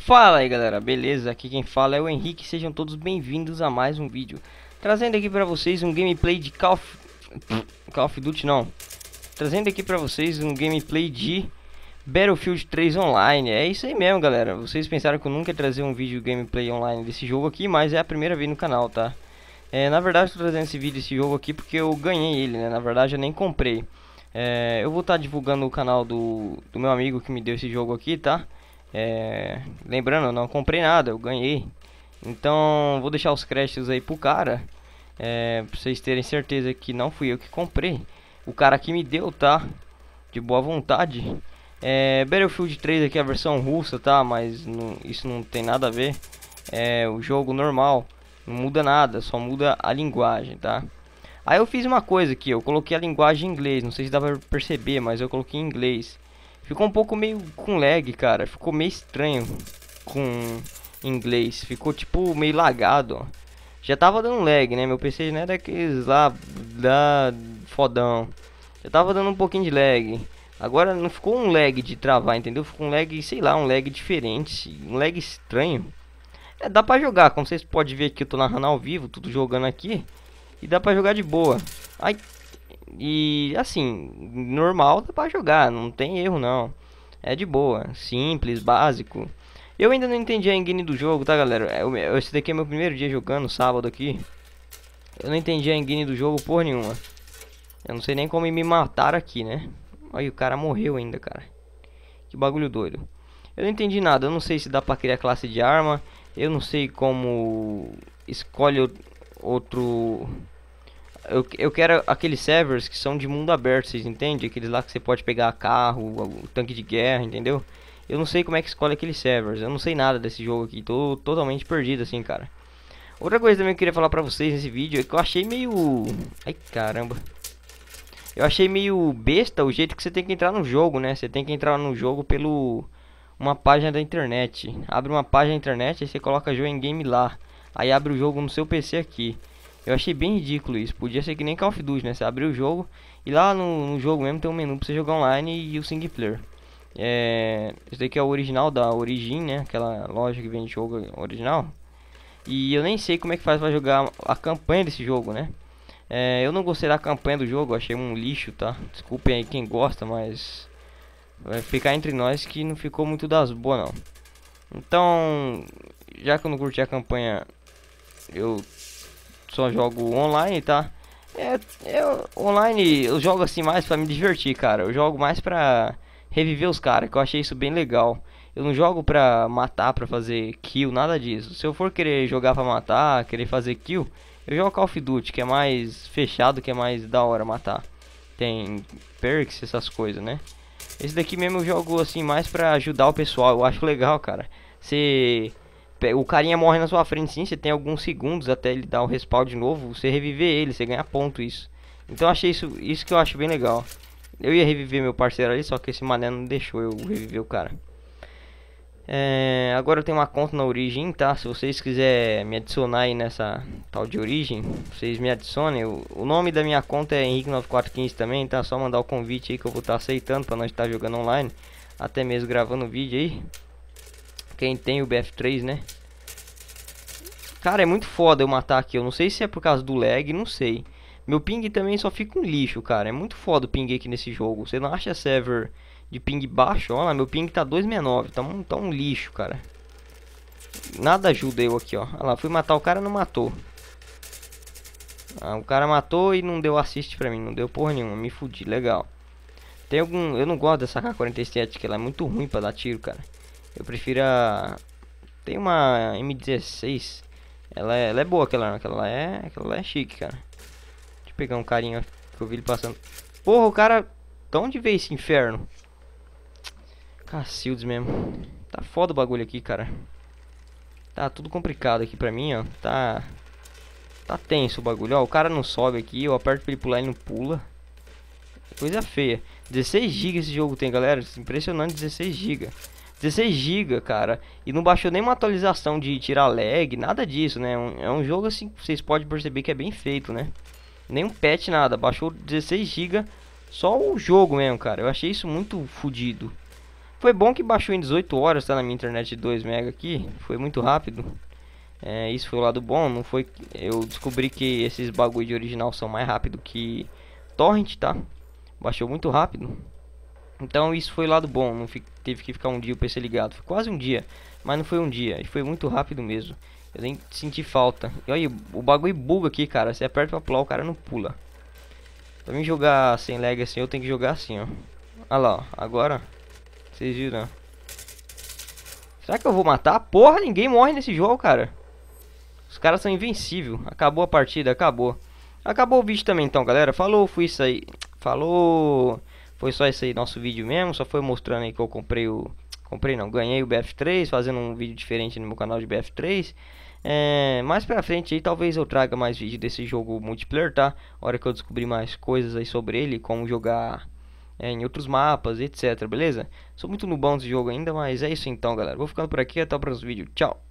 Fala aí galera, beleza? Aqui quem fala é o Henrique, sejam todos bem-vindos a mais um vídeo Trazendo aqui pra vocês um gameplay de Call of... Call of Duty não Trazendo aqui pra vocês um gameplay de Battlefield 3 Online É isso aí mesmo galera, vocês pensaram que eu nunca ia trazer um vídeo gameplay online desse jogo aqui Mas é a primeira vez no canal, tá? É, na verdade tô trazendo esse vídeo, esse jogo aqui porque eu ganhei ele, né? Na verdade eu nem comprei é, Eu vou estar tá divulgando o canal do, do meu amigo que me deu esse jogo aqui, Tá? É, lembrando, eu não comprei nada, eu ganhei. Então, vou deixar os créditos aí pro cara. É, pra vocês terem certeza que não fui eu que comprei. O cara que me deu, tá? De boa vontade. É, Battlefield 3 aqui é a versão russa, tá? Mas não, isso não tem nada a ver. É o jogo normal. Não muda nada, só muda a linguagem, tá? Aí eu fiz uma coisa aqui, eu coloquei a linguagem em inglês. Não sei se dá pra perceber, mas eu coloquei em inglês. Ficou um pouco meio com lag, cara. Ficou meio estranho com inglês. Ficou tipo meio lagado, Já tava dando lag, né? Meu PC não é daqueles lá da fodão. Já tava dando um pouquinho de lag. Agora não ficou um lag de travar, entendeu? Ficou um lag, sei lá, um lag diferente, um lag estranho. É, dá pra jogar, como vocês podem ver aqui, eu tô narrando ao vivo, tudo jogando aqui. E dá pra jogar de boa. Ai, e assim, normal dá pra jogar, não tem erro não. É de boa, simples, básico. Eu ainda não entendi a engine do jogo, tá galera? É esse daqui é meu primeiro dia jogando, sábado aqui. Eu não entendi a engine do jogo por nenhuma. Eu não sei nem como me matar aqui, né? Olha, o cara morreu ainda, cara. Que bagulho doido. Eu não entendi nada, eu não sei se dá pra criar classe de arma. Eu não sei como escolhe outro eu, eu quero aqueles servers que são de mundo aberto, vocês entendem? Aqueles lá que você pode pegar carro, o tanque de guerra, entendeu? Eu não sei como é que escolhe aqueles servers, eu não sei nada desse jogo aqui, tô totalmente perdido assim, cara. Outra coisa também que eu queria falar pra vocês nesse vídeo é que eu achei meio... Ai, caramba. Eu achei meio besta o jeito que você tem que entrar no jogo, né? Você tem que entrar no jogo pelo... Uma página da internet. Abre uma página da internet e você coloca jogo em game lá. Aí abre o jogo no seu PC aqui. Eu achei bem ridículo isso. Podia ser que nem Call of Duty, né? Você abrir o jogo e lá no, no, jogo mesmo tem um menu pra você jogar online e, o single player. É, esse daqui é o original da Origin, né? Aquela loja que vende jogo original. E eu nem sei como é que faz pra jogar a campanha desse jogo, né? É, eu não gostei da campanha do jogo, achei um lixo, tá? Desculpem aí quem gosta, mas... Vai ficar entre nós que não ficou muito das boas, não. Então, já que eu não curti a campanha, eu só jogo online, tá? É, eu, online eu jogo assim mais pra me divertir, cara. Eu jogo mais pra reviver os caras, que eu achei isso bem legal. Eu não jogo pra matar, pra fazer kill, nada disso. Se eu for querer jogar pra matar, querer fazer kill, eu jogo Call of Duty, que é mais fechado, que é mais da hora matar. Tem perks, essas coisas, né? Esse daqui mesmo eu jogo assim mais pra ajudar o pessoal. Eu acho legal, cara. Você o carinha morre na sua frente sim, você tem alguns segundos até ele dar o respawn de novo, você reviver ele, você ganha ponto isso. Então achei isso, isso que eu acho bem legal. Eu ia reviver meu parceiro ali, só que esse mané não deixou eu reviver o cara. É, agora eu tenho uma conta na origem tá? Se vocês quiserem me adicionar aí nessa tal de origem vocês me adicionem. O, o nome da minha conta é Henrique9415 também, tá? Só mandar o convite aí que eu vou estar tá aceitando pra nós estar tá jogando online. Até mesmo gravando vídeo aí quem tem o BF3, né? Cara, é muito foda eu matar aqui. Eu não sei se é por causa do lag, não sei. Meu ping também só fica um lixo, cara. É muito foda o ping aqui nesse jogo. Você não acha server de ping baixo? Olha lá, meu ping tá 269. Tá um, tá um lixo, cara. Nada ajuda eu aqui, ó. Olha lá, fui matar o cara não matou. Ah, o cara matou e não deu assist pra mim. Não deu porra nenhuma. Me fudi, legal. Tem algum... Eu não gosto dessa k 47 que ela é muito ruim pra dar tiro, cara. Eu prefiro a... Tem uma M16. Ela é, ela é boa, aquela, aquela é, aquela é chique, cara. Deixa eu pegar um carinha que eu vi ele passando. Porra, o cara... De onde veio esse inferno? Cacildes mesmo. Tá foda o bagulho aqui, cara. Tá tudo complicado aqui pra mim, ó. Tá... Tá tenso o bagulho. Ó, o cara não sobe aqui. Eu aperto pra ele pular e não pula. Coisa feia. 16 GB esse jogo tem, galera. Impressionante 16 GB. 16 GB, cara, e não baixou nenhuma atualização de tirar lag, nada disso, né? Um, é um jogo assim, vocês podem perceber que é bem feito, né? Nenhum patch, nada, baixou 16 GB, só o jogo mesmo, cara. Eu achei isso muito fodido. Foi bom que baixou em 18 horas, tá? Na minha internet de 2 mega aqui, foi muito rápido. É, isso foi o lado bom, não foi... Eu descobri que esses bagulho de original são mais rápido que torrent, tá? Baixou muito rápido. Então isso foi lado bom, não teve que ficar um dia o PC ligado. Foi quase um dia, mas não foi um dia, e foi muito rápido mesmo. Eu nem senti falta. E olha, o bagulho buga aqui, cara. Você aperta pra pular, o cara não pula. Pra mim jogar sem lag assim, eu tenho que jogar assim, ó. Olha lá, ó. agora. Vocês viram, né? Será que eu vou matar? Porra, ninguém morre nesse jogo, cara. Os caras são invencíveis. Acabou a partida, acabou. Acabou o vídeo também, então, galera. Falou, fui isso aí. Falou. Foi só esse aí nosso vídeo mesmo, só foi mostrando aí que eu comprei o... Comprei não, ganhei o BF3, fazendo um vídeo diferente no meu canal de BF3. É, mais pra frente aí talvez eu traga mais vídeo desse jogo multiplayer, tá? hora que eu descobrir mais coisas aí sobre ele, como jogar é, em outros mapas, etc, beleza? Sou muito nubão desse jogo ainda, mas é isso então, galera. Vou ficando por aqui, até o próximo vídeo. Tchau!